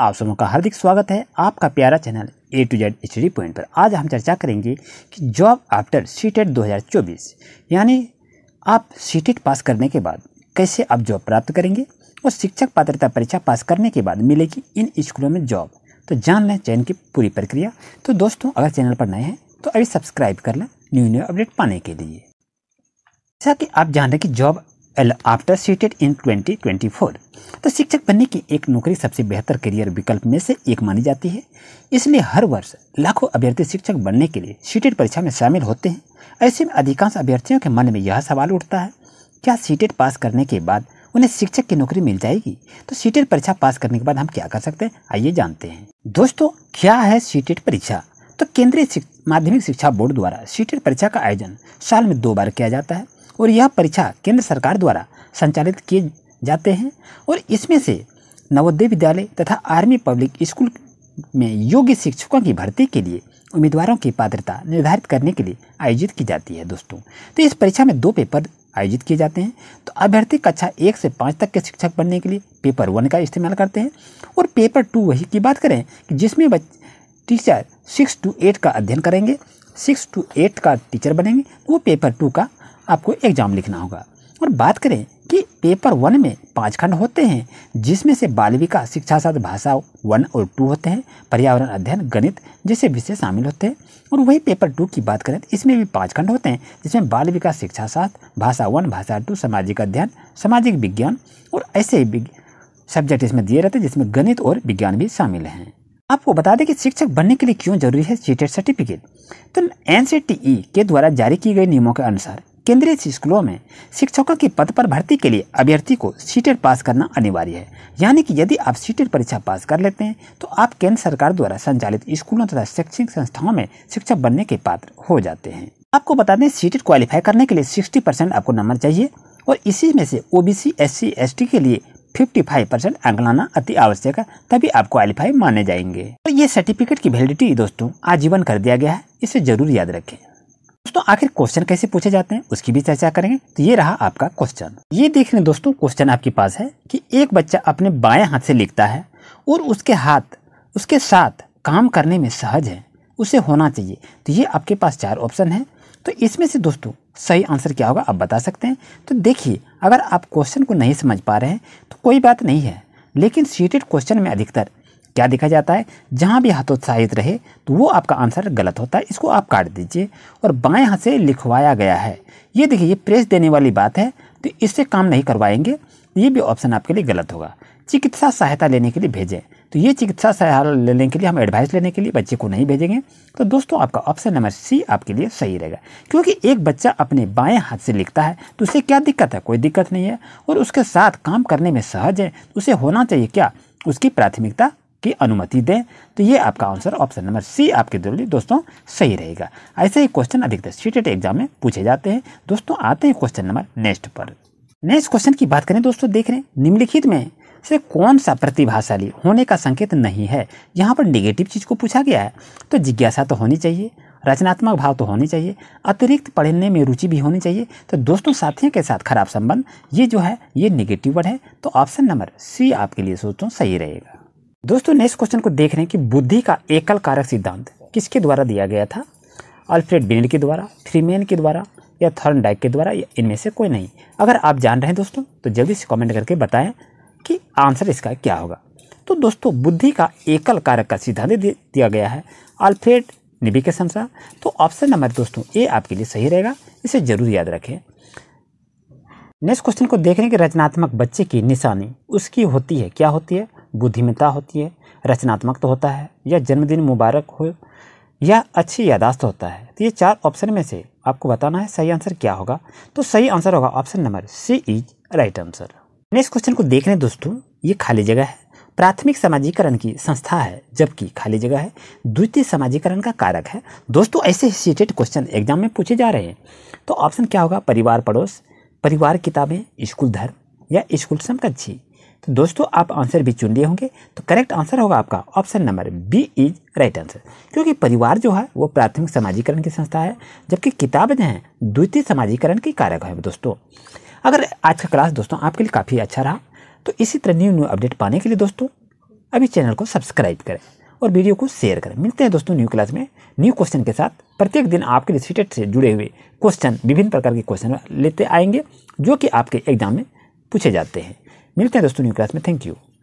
आप सबों का हार्दिक स्वागत है आपका प्यारा channel A to Z study point पर आज हम चर्चा करेंगे कि job after C TET e दो यानी आप सी टेट e पास करने के बाद कैसे आप जॉब प्राप्त करेंगे और शिक्षक पात्रता परीक्षा पास करने के बाद मिलेगी इन स्कूलों में जॉब तो जान लें चयन की पूरी प्रक्रिया तो दोस्तों अगर चैनल पर नए हैं तो अभी सब्सक्राइब कर लें न्यू न्यू अपडेट पाने के लिए जैसा कि आप जान रहे कि जॉब आफ्टर सीटेड इन 2024 तो शिक्षक बनने की एक नौकरी सबसे बेहतर करियर विकल्प में से एक मानी जाती है इसलिए हर वर्ष लाखों अभ्यर्थी शिक्षक बनने के लिए सीटेड परीक्षा में शामिल होते हैं ऐसे में अधिकांश अभ्यर्थियों के मन में यह सवाल उठता है क्या सीटेड पास करने के बाद उन्हें शिक्षक की नौकरी मिल जाएगी तो सीटेड परीक्षा पास करने के बाद हम क्या कर सकते हैं आइए जानते हैं दोस्तों क्या है सीटेड परीक्षा तो केंद्रीय माध्यमिक शिक्षा बोर्ड द्वारा सीटेड परीक्षा का आयोजन साल में दो बार किया जाता है और यह परीक्षा केंद्र सरकार द्वारा संचालित किए जाते हैं और इसमें से नवोदय विद्यालय तथा आर्मी पब्लिक स्कूल में योग्य शिक्षकों की भर्ती के लिए उम्मीदवारों की पात्रता निर्धारित करने के लिए आयोजित की जाती है दोस्तों तो इस परीक्षा में दो पेपर आयोजित किए जाते हैं तो अभ्यर्थी कक्षा एक से पाँच तक के शिक्षक बनने के लिए पेपर वन का इस्तेमाल करते हैं और पेपर टू वही की बात करें कि जिसमें टीचर सिक्स टू एट का अध्ययन करेंगे सिक्स टू एट का टीचर बनेंगे वो पेपर टू का आपको एग्ज़ाम लिखना होगा और बात करें कि पेपर वन में पांच खंड होते हैं जिसमें से बाल विकास शिक्षा साथ भाषा वन और टू होते हैं पर्यावरण अध्ययन गणित जैसे विषय शामिल होते हैं और वही पेपर टू की बात करें तो इसमें भी पांच खंड होते हैं जिसमें बाल विकास शिक्षा साथ भाषा वन भाषा टू सामाजिक अध्ययन सामाजिक विज्ञान और ऐसे ही सब्जेक्ट इसमें दिए रहते हैं जिसमें गणित और विज्ञान भी शामिल हैं आपको बता दें कि शिक्षक बनने के लिए क्यों जरूरी है सीटेट सर्टिफिकेट e तो एन e के द्वारा जारी की गई नियमों के अनुसार केंद्रीय स्कूलों में शिक्षकों के पद पर भर्ती के लिए अभ्यर्थी को सीटेट पास करना अनिवार्य है यानी कि यदि आप सीटेट परीक्षा पास कर लेते हैं तो आप केंद्र सरकार द्वारा संचालित स्कूलों तथा शैक्षणिक संस्थाओं में शिक्षक बनने के पात्र हो जाते हैं आपको बता दें सीटेट क्वालिफाई करने के लिए सिक्सटी परसेंट आपको नंबर चाहिए और इसी में से O B C S C S T के लिए 55 परसेंट अंक लाना अति आवश्यक है तभी आप क्वालिफाई माने जाएंगे और तो ये सर्टिफिकेट की वैलिडिटी दोस्तों आजीवन कर दिया गया है इसे जरूर याद रखें दोस्तों आखिर क्वेश्चन कैसे पूछे जाते हैं उसकी भी चर्चा करेंगे तो ये रहा आपका क्वेश्चन ये देख लें दोस्तों क्वेश्चन आपके पास है कि एक बच्चा अपने बाएं हाथ से लिखता है और उसके हाथ उसके साथ काम करने में सहज है उसे होना चाहिए तो ये आपके पास चार ऑप्शन है तो इसमें से दोस्तों सही आंसर क्या होगा आप बता सकते हैं तो देखिए अगर आप क्वेश्चन को नहीं समझ पा रहे हैं तो कोई बात नहीं है लेकिन सीटेड क्वेश्चन में अधिकतर क्या देखा जाता है जहाँ भी हतोत्साहित रहे तो वो आपका आंसर गलत होता है इसको आप काट दीजिए और बाएँ हाथ से लिखवाया गया है ये देखिए ये प्रेस देने वाली बात है तो इससे काम नहीं करवाएंगे ये भी ऑप्शन आपके लिए गलत होगा चिकित्सा सहायता लेने के लिए भेजें तो ये चिकित्सा सहायता लेने के लिए हम एडवाइस लेने के लिए बच्चे को नहीं भेजेंगे तो दोस्तों आपका ऑप्शन नंबर सी आपके लिए सही रहेगा क्योंकि एक बच्चा अपने बाएं हाथ से लिखता है तो उसे क्या दिक्कत है कोई दिक्कत नहीं है और उसके साथ काम करने में सहज है तो उसे होना चाहिए क्या उसकी प्राथमिकता की अनुमति दें तो ये आपका आंसर ऑप्शन नंबर सी आपके लिए दोस्तों सही रहेगा ऐसे ही क्वेश्चन अधिकतर सीटेट एग्जाम में पूछे जाते हैं दोस्तों आते हैं क्वेश्चन नंबर नेक्स्ट पर नेक्स्ट क्वेश्चन की बात करें दोस्तों देख रहे हैं निम्नलिखित में से कौन सा प्रतिभाशाली होने का संकेत नहीं है यहाँ पर निगेटिव चीज़ को पूछा गया है तो जिज्ञासा तो होनी चाहिए रचनात्मक भाव तो होनी चाहिए अतिरिक्त पढ़ने में रुचि भी होनी चाहिए तो दोस्तों साथियों के साथ खराब संबंध ये जो है ये निगेटिव वर्ड है तो ऑप्शन नंबर सी आपके लिए सोचो सही रहेगा दोस्तों नेक्स्ट क्वेश्चन को देख रहे हैं कि बुद्धि का एकल कारक सिद्धांत किसके द्वारा दिया गया था अल्फ्रेड बिनेल के द्वारा फ्रीमेन के द्वारा या थर्न डाइक के द्वारा या इनमें से कोई नहीं अगर आप जान रहे हैं दोस्तों तो जल्दी से कमेंट करके बताएं कि आंसर इसका क्या होगा तो दोस्तों बुद्धि का एकल कारक का सिद्धांत दिया गया है अल्फ्रेड निबी के संसार तो ऑप्शन नंबर दोस्तों ये आपके लिए सही रहेगा इसे जरूर याद रखें नेक्स्ट क्वेश्चन को देख रहे हैं कि रचनात्मक बच्चे की निशानी उसकी होती है क्या होती है बुद्धिमता होती है रचनात्मक तो होता है या जन्मदिन मुबारक हो या अच्छी यादाश्त तो होता है तो ये चार ऑप्शन में से आपको बताना है सही आंसर क्या होगा तो सही आंसर होगा option number C is right answer next question को देख रहे दोस्तों ये खाली जगह है प्राथमिक समाजीकरण की संस्था है जबकि खाली जगह है द्वितीय समाजीकरण का कारक है दोस्तों ऐसे सीटेड क्वेश्चन एग्जाम में पूछे जा रहे हैं तो ऑप्शन क्या होगा परिवार पड़ोस परिवार किताबें स्कूल धर्म या स्कूल समकक्षी तो दोस्तों आप आंसर भी चुन लिए होंगे तो करेक्ट आंसर होगा आपका option number B is right answer क्योंकि परिवार जो है वो प्राथमिक समाजीकरण की संस्था है जबकि किताबें हैं द्वितीय समाजीकरण की कारक है दोस्तों अगर आज का क्लास दोस्तों आपके लिए काफ़ी अच्छा रहा तो इसी तरह न्यू न्यू अपडेट पाने के लिए दोस्तों अभी चैनल को सब्सक्राइब करें और वीडियो को शेयर करें मिलते हैं दोस्तों न्यू क्लास में न्यू क्वेश्चन के साथ प्रत्येक दिन आपके रिलेटेड से जुड़े हुए क्वेश्चन विभिन्न प्रकार के क्वेश्चन लेते आएंगे जो कि आपके एग्जाम में पूछे जाते हैं मिलते हैं दोस्तों न्यू क्लास में थैंक यू